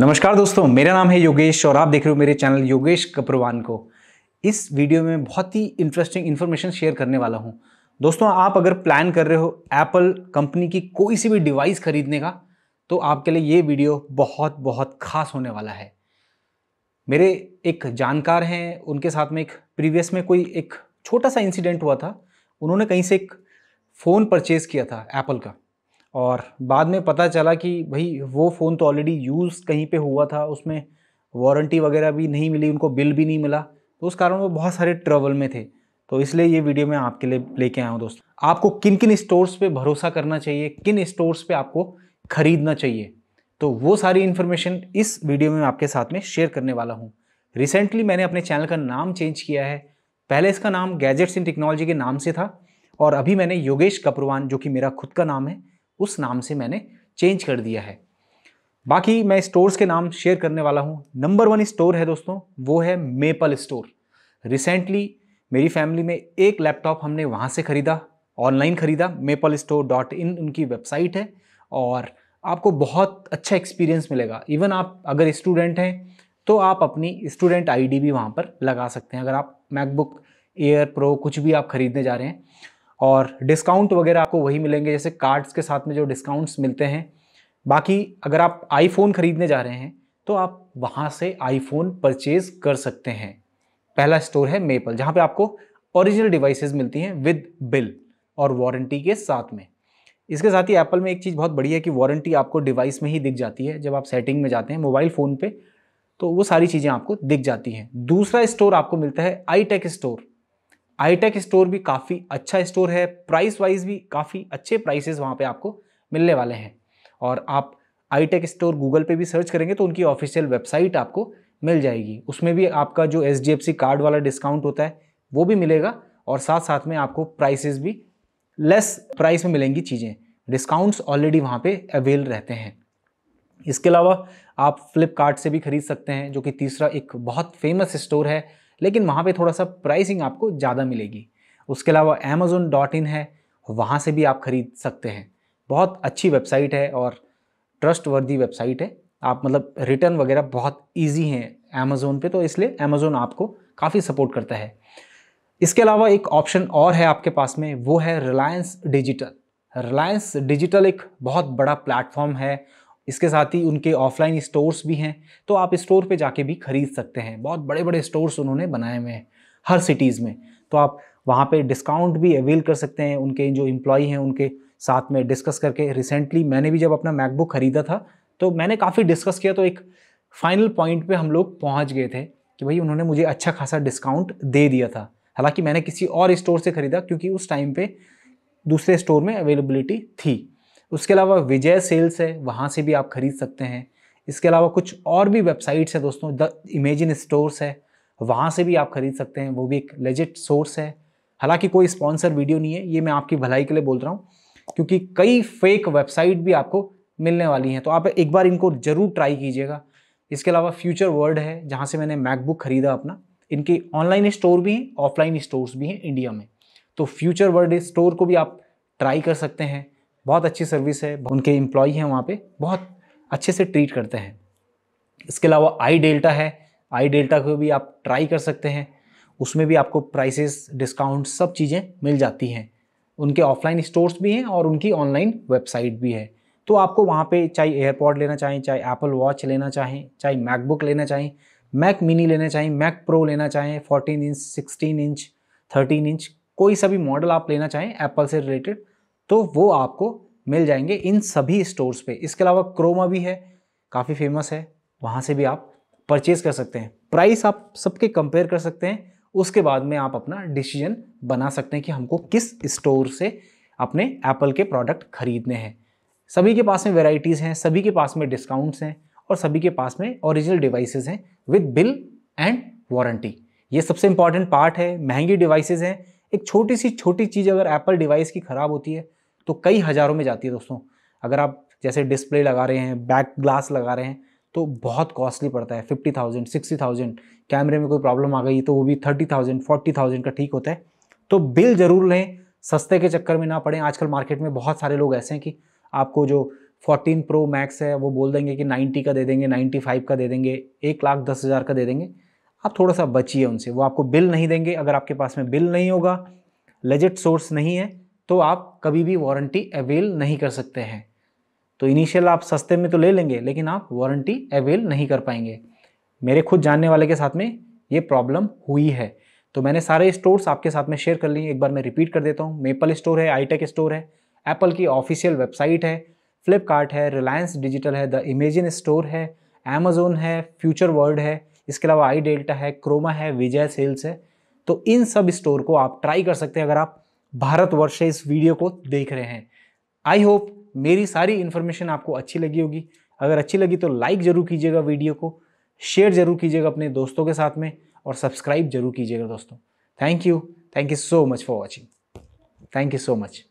नमस्कार दोस्तों मेरा नाम है योगेश और आप देख रहे हो मेरे चैनल योगेश कपरवान को इस वीडियो में बहुत ही इंटरेस्टिंग इन्फॉर्मेशन शेयर करने वाला हूं दोस्तों आप अगर प्लान कर रहे हो एप्पल कंपनी की कोई सी भी डिवाइस खरीदने का तो आपके लिए ये वीडियो बहुत बहुत खास होने वाला है मेरे एक जानकार हैं उनके साथ में एक प्रीवियस में कोई एक छोटा सा इंसिडेंट हुआ था उन्होंने कहीं से एक फ़ोन परचेज़ किया था एप्पल का और बाद में पता चला कि भाई वो फ़ोन तो ऑलरेडी यूज़ कहीं पे हुआ था उसमें वारंटी वगैरह भी नहीं मिली उनको बिल भी नहीं मिला तो उस कारण वो बहुत सारे ट्रबल में थे तो इसलिए ये वीडियो मैं आपके लिए लेके आया हूँ दोस्त आपको किन किन स्टोर्स पे भरोसा करना चाहिए किन स्टोर्स पे आपको खरीदना चाहिए तो वो सारी इन्फॉर्मेशन इस वीडियो में आपके साथ में शेयर करने वाला हूँ रिसेंटली मैंने अपने चैनल का नाम चेंज किया है पहले इसका नाम गैजेट्स इन टेक्नोलॉजी के नाम से था और अभी मैंने योगेश कपरवान जो कि मेरा खुद का नाम है उस नाम से मैंने चेंज कर दिया है बाकी मैं स्टोर्स के नाम शेयर करने वाला हूँ नंबर वन स्टोर है दोस्तों वो है मेपल स्टोर रिसेंटली मेरी फैमिली में एक लैपटॉप हमने वहाँ से ख़रीदा ऑनलाइन ख़रीदा मेपल स्टोर डॉट इन उनकी वेबसाइट है और आपको बहुत अच्छा एक्सपीरियंस मिलेगा इवन आप अगर स्टूडेंट हैं तो आप अपनी स्टूडेंट आईडी भी वहाँ पर लगा सकते हैं अगर आप मैकबुक एयर प्रो कुछ भी आप ख़रीदने जा रहे हैं और डिस्काउंट वगैरह आपको वही मिलेंगे जैसे कार्ड्स के साथ में जो डिस्काउंट्स मिलते हैं बाकी अगर आप आईफोन ख़रीदने जा रहे हैं तो आप वहाँ से आईफोन परचेज़ कर सकते हैं पहला स्टोर है मेपल जहाँ पे आपको ओरिजिनल डिवाइसेस मिलती हैं विद बिल और वारंटी के साथ में इसके साथ ही एप्पल में एक चीज़ बहुत बढ़िया है कि वारंटी आपको डिवाइस में ही दिख जाती है जब आप सेटिंग में जाते हैं मोबाइल फ़ोन पर तो वो सारी चीज़ें आपको दिख जाती हैं दूसरा स्टोर आपको मिलता है iTech store iTech store भी काफ़ी अच्छा स्टोर है प्राइस वाइज भी काफ़ी अच्छे प्राइसेस वहाँ पे आपको मिलने वाले हैं और आप आईटेक स्टोर गूगल पे भी सर्च करेंगे तो उनकी ऑफिशियल वेबसाइट आपको मिल जाएगी उसमें भी आपका जो एच कार्ड वाला डिस्काउंट होता है वो भी मिलेगा और साथ साथ में आपको प्राइसेस भी लेस प्राइस में मिलेंगी चीज़ें डिस्काउंट्स ऑलरेडी वहाँ पर अवेल रहते हैं इसके अलावा आप फ्लिपकार्ट से भी खरीद सकते हैं जो कि तीसरा एक बहुत फेमस स्टोर है लेकिन वहाँ पे थोड़ा सा प्राइसिंग आपको ज़्यादा मिलेगी उसके अलावा अमेज़ोन डॉट इन है वहाँ से भी आप ख़रीद सकते हैं बहुत अच्छी वेबसाइट है और ट्रस्ट वर्दी वेबसाइट है आप मतलब रिटर्न वगैरह बहुत ईजी हैं अमेज़ोन पे तो इसलिए अमेज़ोन आपको काफ़ी सपोर्ट करता है इसके अलावा एक ऑप्शन और है आपके पास में वो है रिलायंस डिजिटल रिलायंस डिजिटल एक बहुत बड़ा प्लेटफॉर्म है इसके साथ ही उनके ऑफलाइन स्टोर्स भी हैं तो आप स्टोर पे जाके भी खरीद सकते हैं बहुत बड़े बड़े स्टोर्स उन्होंने बनाए हुए हैं हर सिटीज़ में तो आप वहाँ पे डिस्काउंट भी अवेल कर सकते हैं उनके जो एम्प्लॉई हैं उनके साथ में डिस्कस करके रिसेंटली मैंने भी जब अपना मैकबुक ख़रीदा था तो मैंने काफ़ी डिस्कस किया तो एक फाइनल पॉइंट पे हम लोग पहुँच गए थे कि भाई उन्होंने मुझे अच्छा खासा डिस्काउंट दे दिया था हालांकि मैंने किसी और स्टोर से ख़रीदा क्योंकि उस टाइम पे दूसरे स्टोर में अवेलेबिलिटी थी उसके अलावा विजय सेल्स है वहाँ से भी आप खरीद सकते हैं इसके अलावा कुछ और भी वेबसाइट्स है दोस्तों द इमेजिन स्टोर्स है वहाँ से भी आप खरीद सकते हैं वो भी एक लेजिट सोर्स है हालांकि कोई स्पॉन्सर वीडियो नहीं है ये मैं आपकी भलाई के लिए बोल रहा हूँ क्योंकि कई फेक वेबसाइट भी आपको मिलने वाली हैं तो आप एक बार इनको ज़रूर ट्राई कीजिएगा इसके अलावा फ्यूचर वर्ल्ड है जहाँ से मैंने मैकबुक खरीदा अपना इनके ऑनलाइन स्टोर भी हैं ऑफलाइन स्टोर्स भी हैं इंडिया में तो फ्यूचर वर्ल्ड स्टोर को भी आप ट्राई कर सकते हैं बहुत अच्छी सर्विस है उनके एम्प्लॉय हैं वहाँ पे बहुत अच्छे से ट्रीट करते हैं इसके अलावा आई डेल्टा है आई डेल्टा को भी आप ट्राई कर सकते हैं उसमें भी आपको प्राइसेस डिस्काउंट सब चीज़ें मिल जाती हैं उनके ऑफलाइन स्टोर्स भी हैं और उनकी ऑनलाइन वेबसाइट भी है तो आपको वहाँ पे चाहे एयरपॉड लेना चाहें चाहे एप्पल वॉच लेना चाहें चाहे मैकबुक लेना चाहें मैक मिनी लेना चाहें मैक प्रो लेना चाहें fourteen inch sixteen inch thirteen inch कोई सा भी मॉडल आप लेना चाहें एप्पल से रिलेटेड तो वो आपको मिल जाएंगे इन सभी स्टोर्स पे इसके अलावा क्रोमा भी है काफ़ी फेमस है वहाँ से भी आप परचेज़ कर सकते हैं प्राइस आप सबके कंपेयर कर सकते हैं उसके बाद में आप अपना डिसीजन बना सकते हैं कि हमको किस स्टोर से अपने एप्पल के प्रोडक्ट खरीदने हैं सभी के पास में वेराइटीज़ हैं सभी के पास में डिस्काउंट्स हैं और सभी के पास में ओरिजिनल डिवाइसेस हैं विद बिल एंड वारंटी ये सबसे इंपॉर्टेंट पार्ट है महंगी डिवाइसेस हैं एक छोटी सी छोटी चीज़ अगर एप्पल डिवाइस की ख़राब होती है तो कई हज़ारों में जाती है दोस्तों अगर आप जैसे डिस्प्ले लगा रहे हैं बैक ग्लास लगा रहे हैं तो बहुत कॉस्टली पड़ता है फिफ्टी थाउजेंड सिक्सटी थाउजेंड कैमरे में कोई प्रॉब्लम आ गई तो वो भी थर्टी थाउजेंड फोर्टी थाउजेंड का ठीक होता है तो बिल ज़रूर लें सस्ते के चक्कर में ना पड़ें आजकल मार्केट में बहुत सारे लोग ऐसे हैं कि आपको जो फोर्टीन प्रो मैक्स है वो बोल देंगे कि नाइन्टी का दे देंगे नाइन्टी फाइव का दे देंगे एक लाख दस हज़ार का दे देंगे आप थोड़ा सा बचिए उनसे वो आपको बिल नहीं देंगे अगर आपके पास में बिल नहीं होगा लेजिट सोर्स नहीं है तो आप कभी भी वारंटी अवेल नहीं कर सकते हैं तो इनिशियल आप सस्ते में तो ले लेंगे लेकिन आप वारंटी अवेल नहीं कर पाएंगे मेरे खुद जानने वाले के साथ में ये प्रॉब्लम हुई है तो मैंने सारे स्टोर्स आपके साथ में शेयर कर लिए एक बार मैं रिपीट कर देता हूँ मेपल स्टोर है आईटेक स्टोर है एप्पल की ऑफिशियल वेबसाइट है फ्लिपकार्ट है रिलायंस डिजिटल है द इमेजिन स्टोर है अमेजोन है फ्यूचर वर्ल्ड है इसके अलावा आई डेल्टा है क्रोमा है विजय सेल्स है तो इन सब स्टोर को आप ट्राई कर सकते हैं अगर आप भारतवर्ष से इस वीडियो को देख रहे हैं आई होप मेरी सारी इन्फॉर्मेशन आपको अच्छी लगी होगी अगर अच्छी लगी तो लाइक ज़रूर कीजिएगा वीडियो को शेयर ज़रूर कीजिएगा अपने दोस्तों के साथ में और सब्सक्राइब जरूर कीजिएगा दोस्तों thank you thank you so much for watching thank you so much